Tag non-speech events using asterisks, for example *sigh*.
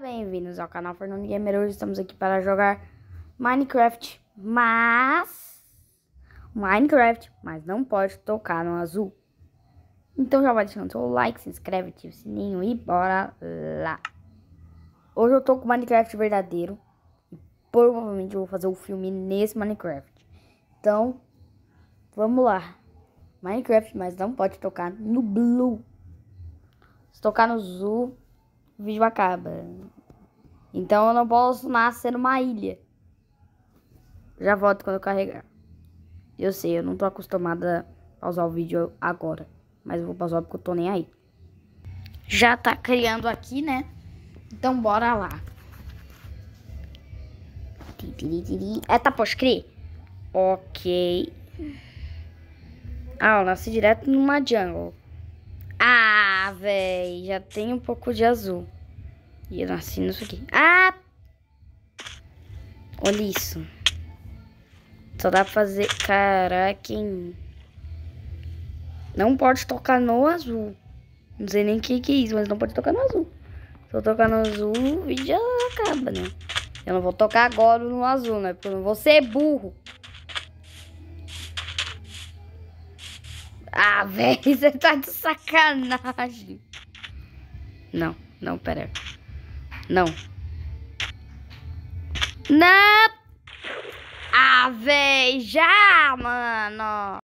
Bem-vindos ao canal Fernando Gamer, hoje estamos aqui para jogar Minecraft, mas... Minecraft, mas não pode tocar no azul. Então já vai deixando seu like, se inscreve, ativa o sininho e bora lá. Hoje eu tô com Minecraft verdadeiro. E provavelmente eu vou fazer o um filme nesse Minecraft. Então, vamos lá. Minecraft, mas não pode tocar no blue. Se tocar no azul, o vídeo acaba. Então eu não posso nascer numa ilha. Já volto quando eu carregar. Eu sei, eu não tô acostumada a pausar o vídeo agora. Mas eu vou pausar porque eu tô nem aí. Já tá criando aqui, né? Então bora lá. É, tá pós Ok. Ah, eu nasci direto numa jungle. Ah, véi, já tem um pouco de azul. E eu nasci nisso aqui. Ah! Olha isso. Só dá pra fazer... Caraca, hein? Não pode tocar no azul. Não sei nem o que, que é isso, mas não pode tocar no azul. Se eu tocar no azul, o vídeo já acaba, né? Eu não vou tocar agora no azul, né? Porque eu não vou ser burro. Ah, *laughs* velho, você tá de sacanagem. Não, não, pera. Não. Não! Ah, véi, já, mano.